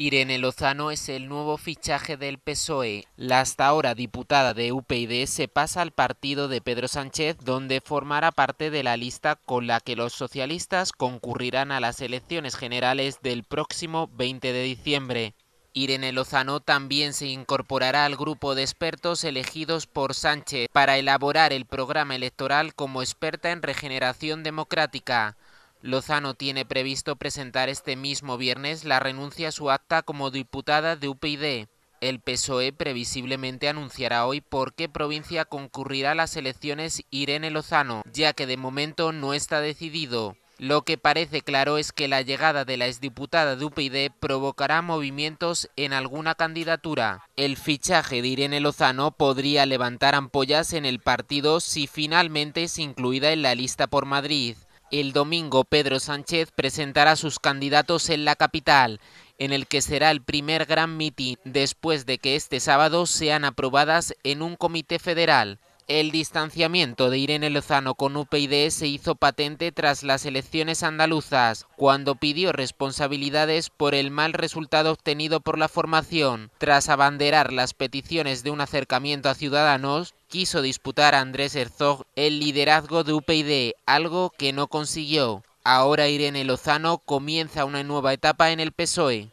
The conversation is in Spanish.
Irene Lozano es el nuevo fichaje del PSOE. La hasta ahora diputada de UPyD se pasa al partido de Pedro Sánchez, donde formará parte de la lista con la que los socialistas concurrirán a las elecciones generales del próximo 20 de diciembre. Irene Lozano también se incorporará al grupo de expertos elegidos por Sánchez para elaborar el programa electoral como experta en regeneración democrática. Lozano tiene previsto presentar este mismo viernes la renuncia a su acta como diputada de UPyD. El PSOE previsiblemente anunciará hoy por qué provincia concurrirá a las elecciones Irene Lozano, ya que de momento no está decidido. Lo que parece claro es que la llegada de la exdiputada de UPyD provocará movimientos en alguna candidatura. El fichaje de Irene Lozano podría levantar ampollas en el partido si finalmente es incluida en la lista por Madrid. El domingo Pedro Sánchez presentará sus candidatos en la capital, en el que será el primer gran mitin después de que este sábado sean aprobadas en un comité federal. El distanciamiento de Irene Lozano con UPyD se hizo patente tras las elecciones andaluzas, cuando pidió responsabilidades por el mal resultado obtenido por la formación. Tras abanderar las peticiones de un acercamiento a Ciudadanos, quiso disputar a Andrés Herzog el liderazgo de UPyD, algo que no consiguió. Ahora Irene Lozano comienza una nueva etapa en el PSOE.